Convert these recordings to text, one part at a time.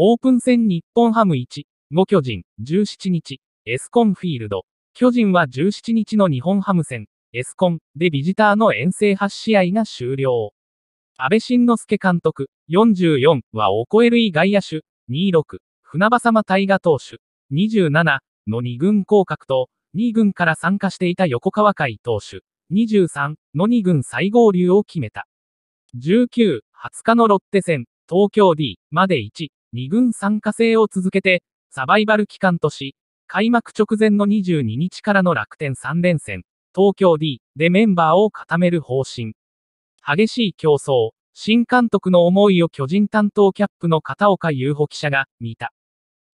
オープン戦日本ハム1、5巨人、17日、エスコンフィールド。巨人は17日の日本ハム戦、エスコンでビジターの遠征8試合が終了。安倍晋之助監督、44はオコエルイ外野手、26、船場様大河投手、27の2軍降格と、2軍から参加していた横川海投手、23の2軍再合流を決めた。19、20日のロッテ戦、東京 D まで1、2軍参加制を続けて、サバイバル期間とし、開幕直前の22日からの楽天3連戦、東京 D でメンバーを固める方針。激しい競争、新監督の思いを巨人担当キャップの片岡優保記者が見た。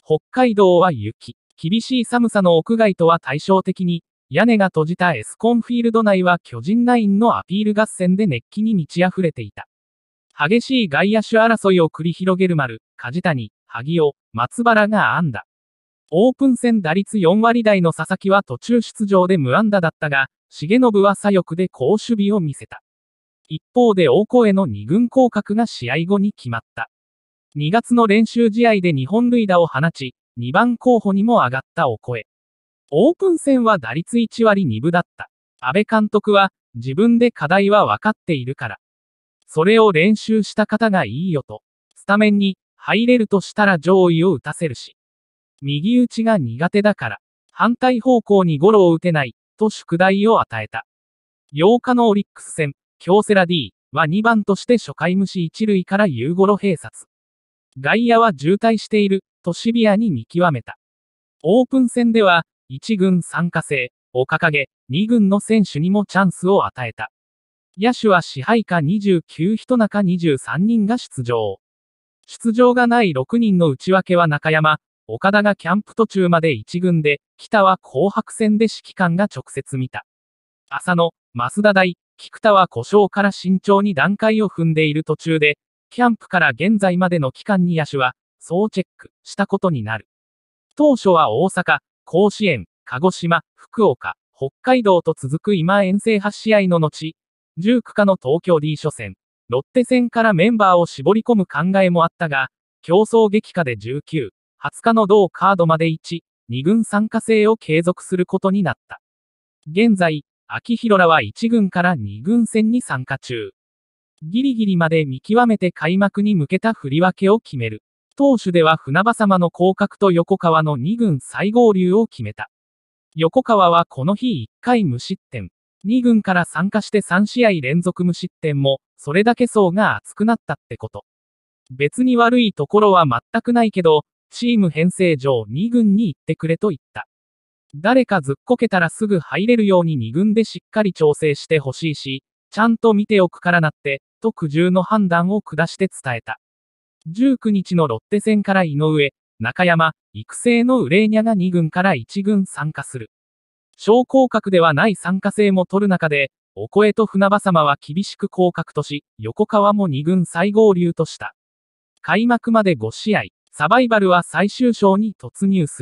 北海道は雪、厳しい寒さの屋外とは対照的に、屋根が閉じたエスコンフィールド内は巨人ナインのアピール合戦で熱気に満ち溢れていた。激しい外野手争いを繰り広げる丸、梶谷、萩尾、松原が安打。オープン戦打率4割台の佐々木は途中出場で無安打だったが、重信は左翼で好守備を見せた。一方で大声の2軍降格が試合後に決まった。2月の練習試合で2本塁打を放ち、2番候補にも上がったお声。オープン戦は打率1割2分だった。安倍監督は、自分で課題は分かっているから。それを練習した方がいいよと、スタメンに入れるとしたら上位を打たせるし。右打ちが苦手だから、反対方向にゴロを打てない、と宿題を与えた。8日のオリックス戦、京セラ D は2番として初回虫1塁から夕頃併殺。外野は渋滞している、とシビアに見極めた。オープン戦では、1軍参加制、お掲げ、2軍の選手にもチャンスを与えた。野手は支配下29人中23人が出場。出場がない6人の内訳は中山、岡田がキャンプ途中まで1軍で、北は紅白戦で指揮官が直接見た。浅野、増田大、菊田は故障から慎重に段階を踏んでいる途中で、キャンプから現在までの期間に野手は、総チェックしたことになる。当初は大阪、甲子園、鹿児島、福岡、北海道と続く今遠征8試合の後、19日の東京 D 初戦、ロッテ戦からメンバーを絞り込む考えもあったが、競争激化で19、20日の同カードまで1、2軍参加制を継続することになった。現在、秋広らは1軍から2軍戦に参加中。ギリギリまで見極めて開幕に向けた振り分けを決める。投手では船場様の降格と横川の2軍再合流を決めた。横川はこの日1回無失点。2軍から参加して3試合連続無失点も、それだけ層が厚くなったってこと。別に悪いところは全くないけど、チーム編成上2軍に行ってくれと言った。誰かずっこけたらすぐ入れるように2軍でしっかり調整してほしいし、ちゃんと見ておくからなって、と苦渋の判断を下して伝えた。19日のロッテ戦から井上、中山、育成のウレーニャが2軍から1軍参加する。昇降格ではない参加性も取る中で、お声と船場様は厳しく降格とし、横川も2軍再合流とした。開幕まで5試合、サバイバルは最終章に突入する。